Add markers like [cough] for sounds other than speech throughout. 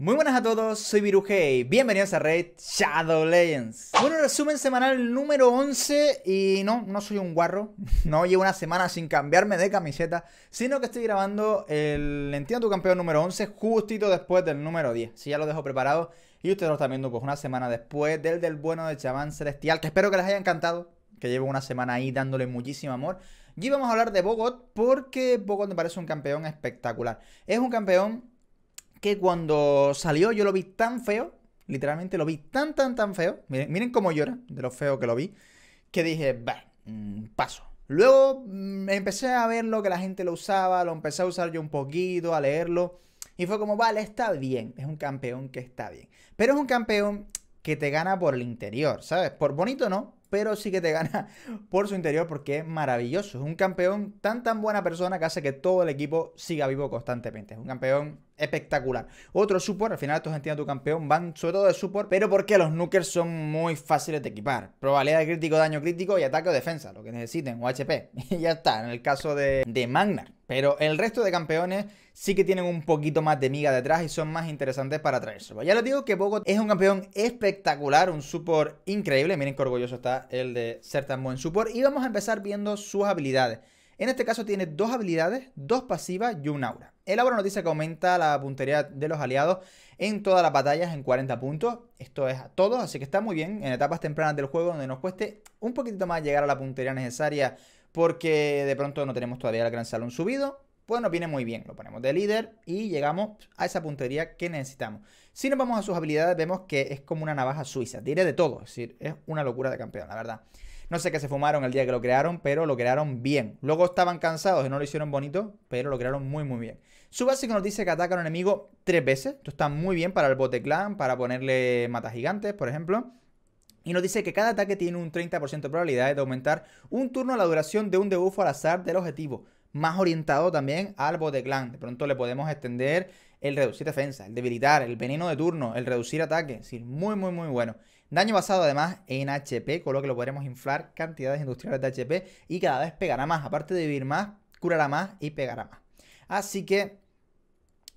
Muy buenas a todos, soy Viruje y bienvenidos a Red Shadow Legends. Bueno, resumen semanal número 11 y no, no soy un guarro, [laughs] no llevo una semana sin cambiarme de camiseta, sino que estoy grabando el Entiendo tu campeón número 11 justito después del número 10, si ya lo dejo preparado y ustedes lo están viendo pues una semana después del del bueno de Chaván Celestial, que espero que les haya encantado, que llevo una semana ahí dándole muchísimo amor. Y vamos a hablar de Bogot porque Bogot me parece un campeón espectacular. Es un campeón que cuando salió yo lo vi tan feo, literalmente lo vi tan, tan, tan feo. Miren, cómo llora de lo feo que lo vi, que dije, va, mm, paso. Luego mm, empecé a verlo, que la gente lo usaba, lo empecé a usar yo un poquito, a leerlo. Y fue como, vale, está bien, es un campeón que está bien. Pero es un campeón que te gana por el interior, ¿sabes? Por bonito no, pero sí que te gana [laughs] por su interior porque es maravilloso. Es un campeón tan tan buena persona que hace que todo el equipo siga vivo constantemente. Es un campeón espectacular. Otro support, al final estos a tu campeón van sobre todo de support, pero porque los nukers son muy fáciles de equipar. Probabilidad de crítico, daño crítico y ataque o defensa, lo que necesiten, o HP. [laughs] Y ya está, en el caso de, de Magnar. Pero el resto de campeones sí que tienen un poquito más de miga detrás y son más interesantes para traerse. Ya les digo que Bogot es un campeón espectacular, un support increíble. Miren qué orgulloso está el de ser tan buen support. Y vamos a empezar viendo sus habilidades. En este caso tiene dos habilidades, dos pasivas y un aura. El aura nos dice que aumenta la puntería de los aliados en todas las batallas en 40 puntos. Esto es a todos, así que está muy bien en etapas tempranas del juego donde nos cueste un poquitito más llegar a la puntería necesaria porque de pronto no tenemos todavía el gran salón subido. Pues nos viene muy bien, lo ponemos de líder y llegamos a esa puntería que necesitamos. Si nos vamos a sus habilidades, vemos que es como una navaja suiza, tiene de todo, es decir, es una locura de campeón, la verdad. No sé qué se fumaron el día que lo crearon, pero lo crearon bien. Luego estaban cansados y no lo hicieron bonito, pero lo crearon muy, muy bien. Su básico nos dice que ataca a un enemigo tres veces. Esto está muy bien para el bote clan, para ponerle matas gigantes, por ejemplo. Y nos dice que cada ataque tiene un 30% de probabilidad de aumentar un turno a la duración de un debuff al azar del objetivo. Más orientado también al bote clan. De pronto le podemos extender el reducir defensa, el debilitar, el veneno de turno, el reducir ataque. Es decir, muy, muy, muy bueno. Daño basado además en HP, con lo que lo podremos inflar cantidades industriales de HP y cada vez pegará más. Aparte de vivir más, curará más y pegará más. Así que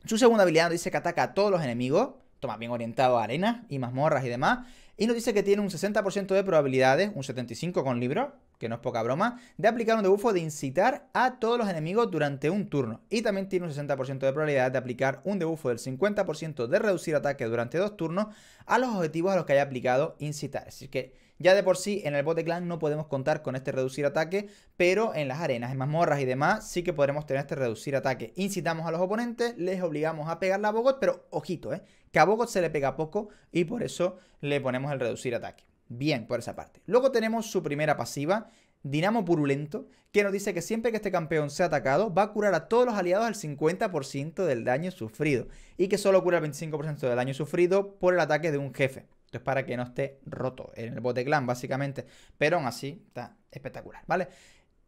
su segunda habilidad nos dice que ataca a todos los enemigos, toma bien orientado a arenas y mazmorras y demás. Y nos dice que tiene un 60% de probabilidades, un 75% con libro que no es poca broma, de aplicar un debuffo de incitar a todos los enemigos durante un turno. Y también tiene un 60% de probabilidad de aplicar un debuffo del 50% de reducir ataque durante dos turnos a los objetivos a los que haya aplicado incitar. decir que ya de por sí en el bote clan no podemos contar con este reducir ataque, pero en las arenas, en mazmorras y demás sí que podremos tener este reducir ataque. Incitamos a los oponentes, les obligamos a pegarle a Bogot, pero ojito, ¿eh? que a Bogot se le pega poco y por eso le ponemos el reducir ataque. Bien, por esa parte. Luego tenemos su primera pasiva, Dinamo Purulento, que nos dice que siempre que este campeón sea atacado, va a curar a todos los aliados al 50% del daño sufrido. Y que solo cura el 25% del daño sufrido por el ataque de un jefe. Entonces, para que no esté roto en el bote clan, básicamente. Pero aún así, está espectacular, ¿vale?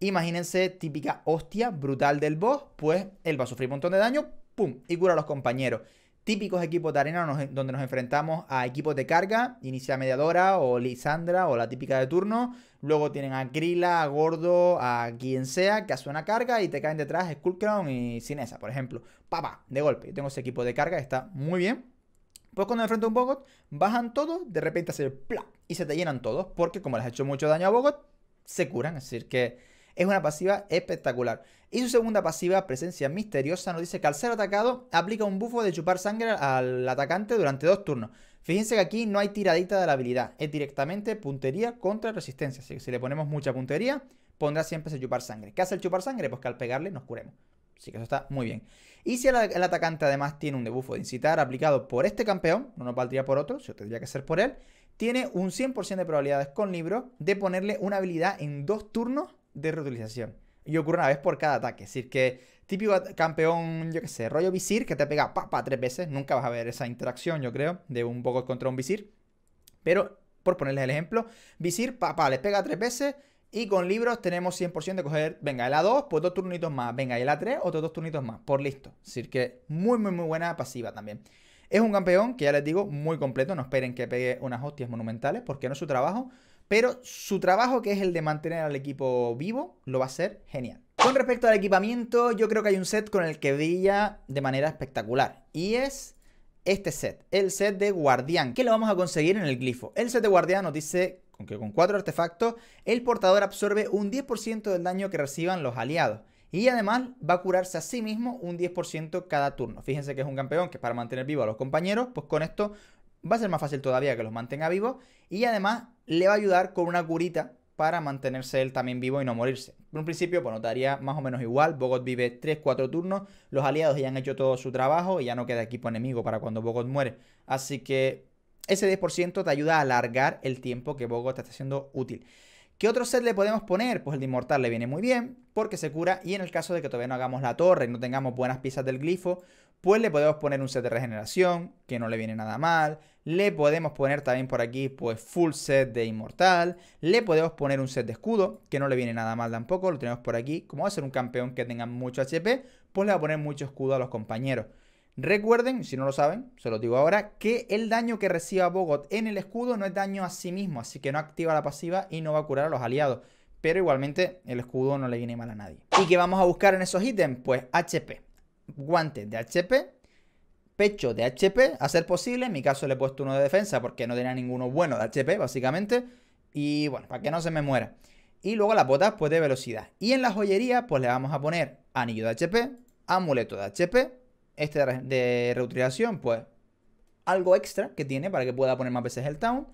Imagínense, típica hostia brutal del boss, pues él va a sufrir un montón de daño, ¡pum! Y cura a los compañeros típicos equipos de arena donde nos enfrentamos a equipos de carga, inicia mediadora o Lisandra o la típica de turno. Luego tienen a Grilla, a Gordo, a quien sea que hace una carga y te caen detrás Skullcrown y Cinesa, por ejemplo. Papá, de golpe. Yo tengo ese equipo de carga, está muy bien. Pues cuando enfrento a un Bogot, bajan todos, de repente hace ¡plá! y se te llenan todos, porque como les ha hecho mucho daño a Bogot, se curan. Es decir, que es una pasiva espectacular. Y su segunda pasiva, presencia misteriosa, nos dice que al ser atacado aplica un bufo de chupar sangre al atacante durante dos turnos. Fíjense que aquí no hay tiradita de la habilidad, es directamente puntería contra resistencia. Así que si le ponemos mucha puntería, pondrá siempre ese chupar sangre. ¿Qué hace el chupar sangre? Pues que al pegarle nos curemos. Así que eso está muy bien. Y si el, atacante además tiene un debufo de incitar aplicado por este campeón, no nos valdría por otro, se tendría que ser por él, tiene un 100% de probabilidades con libro de ponerle una habilidad en dos turnos de reutilización. Y ocurre una vez por cada ataque. Es decir, que típico campeón, yo qué sé, rollo visir, que te pega papá tres veces. Nunca vas a ver esa interacción, yo creo, de un poco contra un visir. Pero, por ponerles el ejemplo, visir, papá les pega tres veces. Y con libros tenemos 100% de coger, venga, el A2, pues dos turnitos más. Venga, el A3, otros dos turnitos más. Por listo. Es decir, que muy, muy, muy buena pasiva también. Es un campeón que ya les digo, muy completo. No esperen que pegue unas hostias monumentales porque no es su trabajo. Pero su trabajo, que es el de mantener al equipo vivo, lo va a hacer genial. Con respecto al equipamiento, yo creo que hay un set con el que brilla de manera espectacular. Y es este set, el set de guardián, que lo vamos a conseguir en el glifo. El set de guardián nos dice que con cuatro artefactos, el portador absorbe un 10% del daño que reciban los aliados. Y además va a curarse a sí mismo un 10% cada turno. Fíjense que es un campeón que es para mantener vivo a los compañeros, pues con esto va a ser más fácil todavía que los mantenga vivos y además le va a ayudar con una curita para mantenerse él también vivo y no morirse. En un principio, pues notaría más o menos igual. Bogot vive 3-4 turnos, los aliados ya han hecho todo su trabajo y ya no queda equipo enemigo para cuando Bogot muere. Así que ese 10% te ayuda a alargar el tiempo que Bogot está siendo útil. ¿Qué otro set le podemos poner? Pues el de Inmortal le viene muy bien porque se cura y en el caso de que todavía no hagamos la torre y no tengamos buenas piezas del glifo, pues le podemos poner un set de regeneración, que no le viene nada mal. Le podemos poner también por aquí, pues, full set de inmortal. Le podemos poner un set de escudo, que no le viene nada mal tampoco. Lo tenemos por aquí. Como va a ser un campeón que tenga mucho HP, pues le va a poner mucho escudo a los compañeros. Recuerden, si no lo saben, se lo digo ahora, que el daño que reciba Bogot en el escudo no es daño a sí mismo, así que no activa la pasiva y no va a curar a los aliados. Pero igualmente el escudo no le viene mal a nadie. ¿Y qué vamos a buscar en esos ítems? Pues HP guante de HP, pecho de HP, a ser posible. En mi caso le he puesto uno de defensa porque no tenía ninguno bueno de HP, básicamente. Y bueno, para que no se me muera. Y luego las botas, pues de velocidad. Y en la joyería, pues le vamos a poner anillo de HP, amuleto de HP, este de reutilización, pues algo extra que tiene para que pueda poner más veces el town.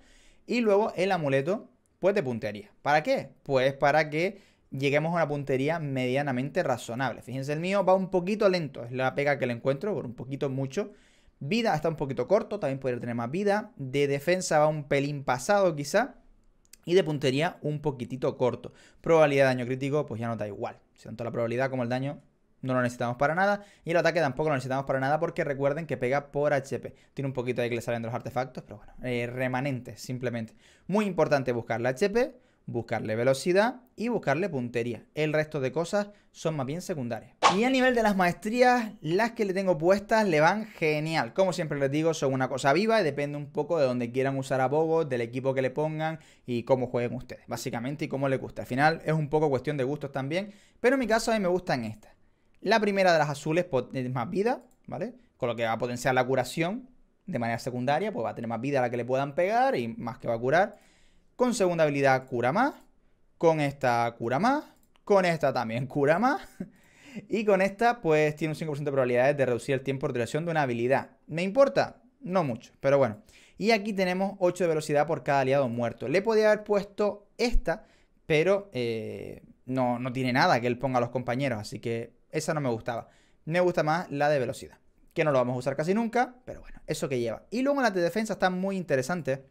Y luego el amuleto, pues de puntería. ¿Para qué? Pues para que lleguemos a una puntería medianamente razonable. Fíjense, el mío va un poquito lento, es la pega que le encuentro, por un poquito mucho. Vida está un poquito corto, también podría tener más vida. De defensa va un pelín pasado quizá. Y de puntería un poquitito corto. Probabilidad de daño crítico, pues ya no da igual. Tanto la probabilidad como el daño no lo necesitamos para nada. Y el ataque tampoco lo necesitamos para nada porque recuerden que pega por HP. Tiene un poquito de que le salen de los artefactos, pero bueno, eh, remanente simplemente. Muy importante buscar la HP buscarle velocidad y buscarle puntería. El resto de cosas son más bien secundarias. Y a nivel de las maestrías, las que le tengo puestas le van genial. Como siempre les digo, son una cosa viva y depende un poco de donde quieran usar a Bogo, del equipo que le pongan y cómo jueguen ustedes, básicamente, y cómo les guste Al final es un poco cuestión de gustos también, pero en mi caso a mí me gustan estas. La primera de las azules es más vida, ¿vale? Con lo que va a potenciar la curación de manera secundaria, pues va a tener más vida a la que le puedan pegar y más que va a curar. Con segunda habilidad cura más. Con esta cura más. Con esta también [laughs] cura más. Y con esta, pues tiene un 5% de probabilidades de reducir el tiempo de duración de una habilidad. ¿Me importa? No mucho, pero bueno. Y aquí tenemos 8 de velocidad por cada aliado muerto. Le podía haber puesto esta, pero eh, no, no tiene nada que él ponga a los compañeros, así que esa no me gustaba. Me gusta más la de velocidad, que no lo vamos a usar casi nunca, pero bueno, eso que lleva. Y luego la de defensa está muy interesante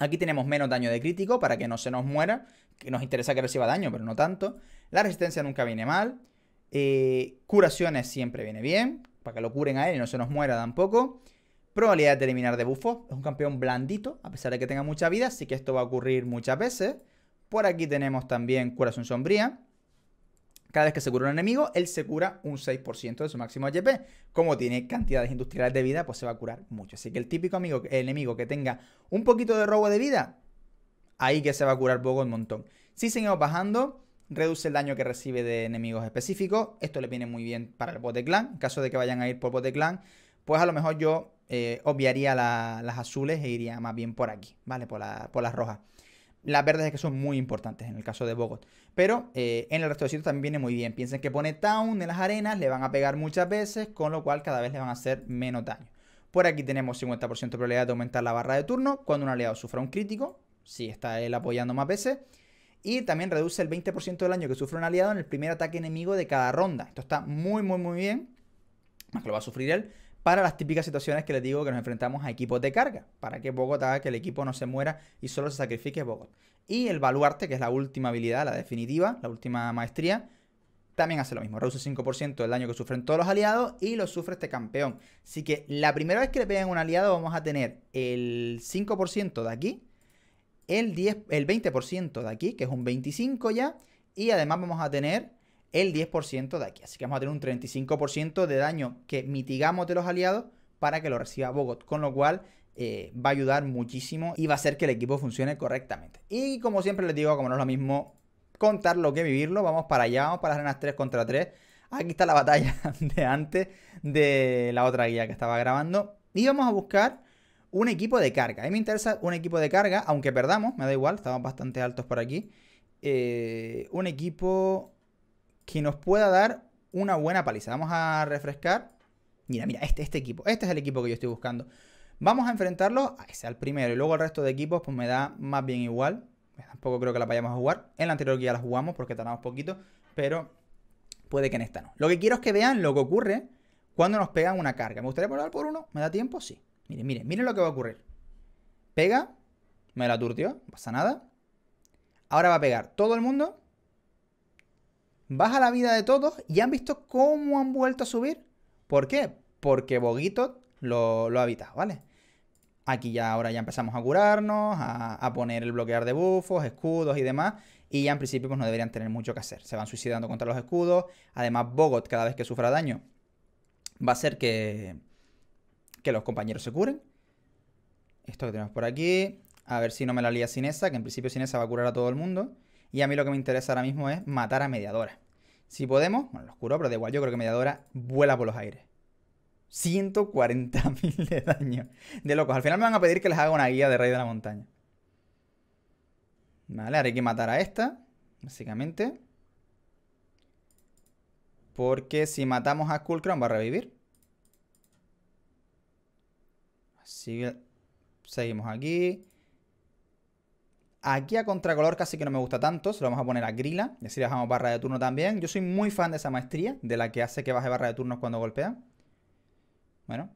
Aquí tenemos menos daño de crítico para que no se nos muera, que nos interesa que reciba daño, pero no tanto. La resistencia nunca viene mal. Eh, curaciones siempre viene bien, para que lo curen a él y no se nos muera tampoco. Probabilidad de eliminar de buffo, Es un campeón blandito, a pesar de que tenga mucha vida, así que esto va a ocurrir muchas veces. Por aquí tenemos también curación sombría. Cada vez que se cura un enemigo, él se cura un 6% de su máximo HP. Como tiene cantidades industriales de vida, pues se va a curar mucho. Así que el típico amigo, enemigo que tenga un poquito de robo de vida, ahí que se va a curar poco un montón. Si seguimos bajando, reduce el daño que recibe de enemigos específicos. Esto le viene muy bien para el bote clan. En caso de que vayan a ir por bote clan, pues a lo mejor yo eh, obviaría las azules e iría más bien por aquí, ¿vale? por las rojas las verdes es que son muy importantes en el caso de Bogot. Pero eh, en el resto de sitios también viene muy bien. Piensen que pone Town en las arenas, le van a pegar muchas veces, con lo cual cada vez le van a hacer menos daño. Por aquí tenemos 50% de probabilidad de aumentar la barra de turno cuando un aliado sufra un crítico, si está él apoyando más veces. Y también reduce el 20% del daño que sufre un aliado en el primer ataque enemigo de cada ronda. Esto está muy, muy, muy bien. Más que lo va a sufrir él para las típicas situaciones que les digo que nos enfrentamos a equipos de carga, para que Bogotá, que el equipo no se muera y solo se sacrifique Bogotá. Y el baluarte, que es la última habilidad, la definitiva, la última maestría, también hace lo mismo. Reduce 5% del daño que sufren todos los aliados y lo sufre este campeón. Así que la primera vez que le peguen un aliado vamos a tener el 5% de aquí, el, 10, el 20% de aquí, que es un 25 ya, y además vamos a tener el 10% de aquí. Así que vamos a tener un 35% de daño que mitigamos de los aliados para que lo reciba Bogot, con lo cual eh, va a ayudar muchísimo y va a hacer que el equipo funcione correctamente. Y como siempre les digo, como no es lo mismo contar lo que vivirlo, vamos para allá, vamos para las arenas 3 contra 3. Aquí está la batalla [laughs] de antes de la otra guía que estaba grabando. Y vamos a buscar un equipo de carga. A mí me interesa un equipo de carga, aunque perdamos, me da igual, estamos bastante altos por aquí. Eh, un equipo que nos pueda dar una buena paliza. Vamos a refrescar. Mira, mira, este, este equipo. Este es el equipo que yo estoy buscando. Vamos a enfrentarlo a ese, al primero. Y luego el resto de equipos, pues me da más bien igual. Pues, tampoco creo que la vayamos a jugar. En la anterior que ya la jugamos porque tardamos poquito. Pero puede que en esta no. Lo que quiero es que vean lo que ocurre cuando nos pegan una carga. ¿Me gustaría probar por uno? ¿Me da tiempo? Sí. Miren, miren, miren lo que va a ocurrir. Pega. Me la turtió. No pasa nada. Ahora va a pegar todo el mundo baja la vida de todos y han visto cómo han vuelto a subir. ¿Por qué? Porque Boguito lo, ha evitado, ¿vale? Aquí ya ahora ya empezamos a curarnos, a, poner el bloquear de bufos, escudos y demás. Y ya en principio pues no deberían tener mucho que hacer. Se van suicidando contra los escudos. Además Bogot cada vez que sufra daño va a ser que, que los compañeros se curen. Esto que tenemos por aquí. A ver si no me la lía sin esa, que en principio sin esa va a curar a todo el mundo. Y a mí lo que me interesa ahora mismo es matar a Mediadora. Si podemos, bueno, lo oscuro, pero de igual, yo creo que Mediadora vuela por los aires. 140.000 de daño. De locos. Al final me van a pedir que les haga una guía de Rey de la Montaña. Vale, hay que matar a esta, básicamente. Porque si matamos a Skullcrown va a revivir. Así que seguimos aquí. Aquí a contracolor casi que no me gusta tanto, se lo vamos a poner a grila y así le barra de turno también. Yo soy muy fan de esa maestría, de la que hace que baje barra de turnos cuando golpea. Bueno,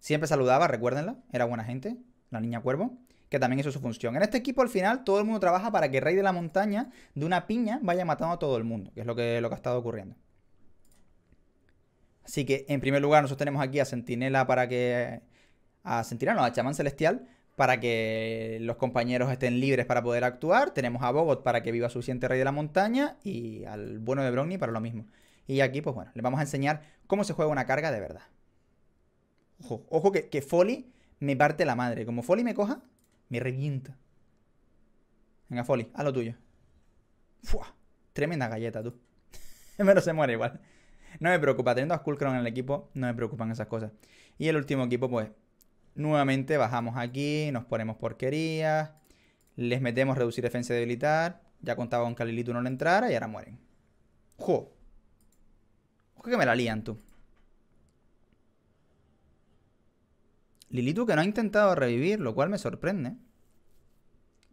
siempre saludaba, recuérdenla, era buena gente, la niña cuervo, que también hizo su función. En este equipo al final todo el mundo trabaja para que Rey de la Montaña de una piña vaya matando a todo el mundo, que es lo que, lo que ha estado ocurriendo. Así que en primer lugar nosotros tenemos aquí a centinela para que... A Sentinela, no, a Chamán Celestial para que los compañeros estén libres para poder actuar. Tenemos a Bogot para que viva suficiente Rey de la Montaña y al bueno de Bronny para lo mismo. Y aquí, pues bueno, les vamos a enseñar cómo se juega una carga de verdad. Ojo, ojo que, que Folly me parte la madre. Como Folly me coja, me revienta. Venga, Folly, haz lo tuyo. tremenda galleta, tú. menos [laughs] se muere igual. No me preocupa, teniendo a Skullcron en el equipo, no me preocupan esas cosas. Y el último equipo, pues, Nuevamente bajamos aquí, nos ponemos porquerías, les metemos reducir defensa y debilitar. Ya contaba con que Lilitu no le entrara y ahora mueren. ¡Jo! Ojo que me la lían, tú. Lilitu que no ha intentado revivir, lo cual me sorprende.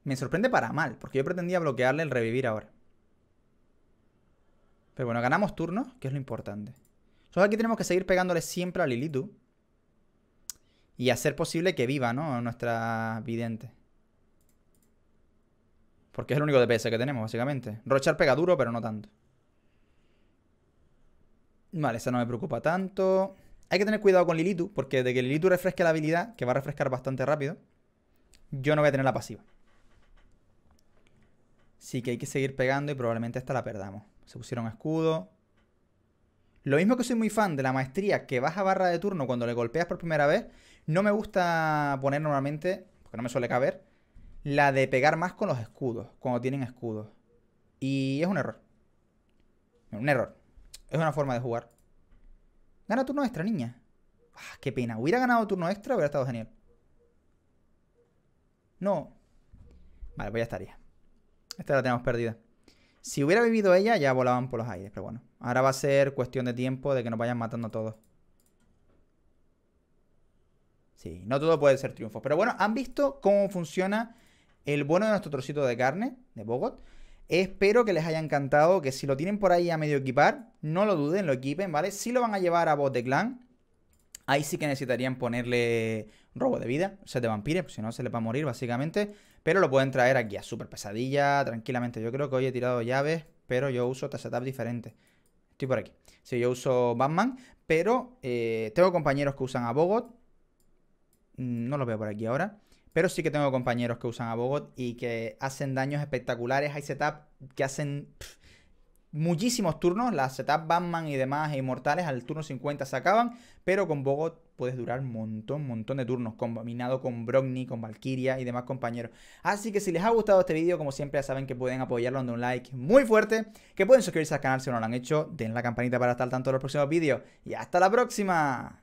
Me sorprende para mal, porque yo pretendía bloquearle el revivir ahora. Pero bueno, ganamos turnos, que es lo importante. Nosotros aquí tenemos que seguir pegándole siempre a Lilitu y hacer posible que viva, ¿no? Nuestra vidente. Porque es el único DPS que tenemos, básicamente. Rochar pega duro, pero no tanto. Vale, esa no me preocupa tanto. Hay que tener cuidado con Lilitu, porque de que Lilitu refresque la habilidad, que va a refrescar bastante rápido, yo no voy a tener la pasiva. Sí que hay que seguir pegando y probablemente esta la perdamos. Se pusieron escudo. Lo mismo que soy muy fan de la maestría que baja barra de turno cuando le golpeas por primera vez, no me gusta poner normalmente, porque no me suele caber, la de pegar más con los escudos, cuando tienen escudos. Y es un error. Un error. Es una forma de jugar. Gana turno extra, niña. Ah, qué pena. Hubiera ganado turno extra, hubiera estado genial. No. Vale, pues ya estaría. Esta la tenemos perdida. Si hubiera vivido ella, ya volaban por los aires, pero bueno. Ahora va a ser cuestión de tiempo de que nos vayan matando a todos. Sí, no todo puede ser triunfo. Pero bueno, han visto cómo funciona el bueno de nuestro trocito de carne, de Bogot. Espero que les haya encantado, que si lo tienen por ahí a medio equipar, no lo duden, lo equipen, ¿vale? Si lo van a llevar a bot de clan, ahí sí que necesitarían ponerle robo de vida, o sea, de vampires, pues si no se les va a morir básicamente. Pero lo pueden traer aquí a super pesadilla, tranquilamente. Yo creo que hoy he tirado llaves, pero yo uso setup diferente. Estoy por aquí. Sí, yo uso Batman, pero eh, tengo compañeros que usan a Bogot, Mm, no los veo por aquí ahora. Pero sí que tengo compañeros que usan a Bogot y que hacen daños espectaculares. Hay setups que hacen muchísimos turnos. Las setups Batman y demás e inmortales al turno 50 se acaban. Pero con Bogot puedes durar un montón, montón de turnos. Combinado con Brogni, con Valkyria y demás compañeros. Así que si les ha gustado este vídeo, como siempre, ya saben que pueden apoyarlo dando un like muy fuerte. Que pueden suscribirse al canal si no lo han hecho. Den la campanita para estar al tanto de los próximos vídeos. Y hasta la próxima.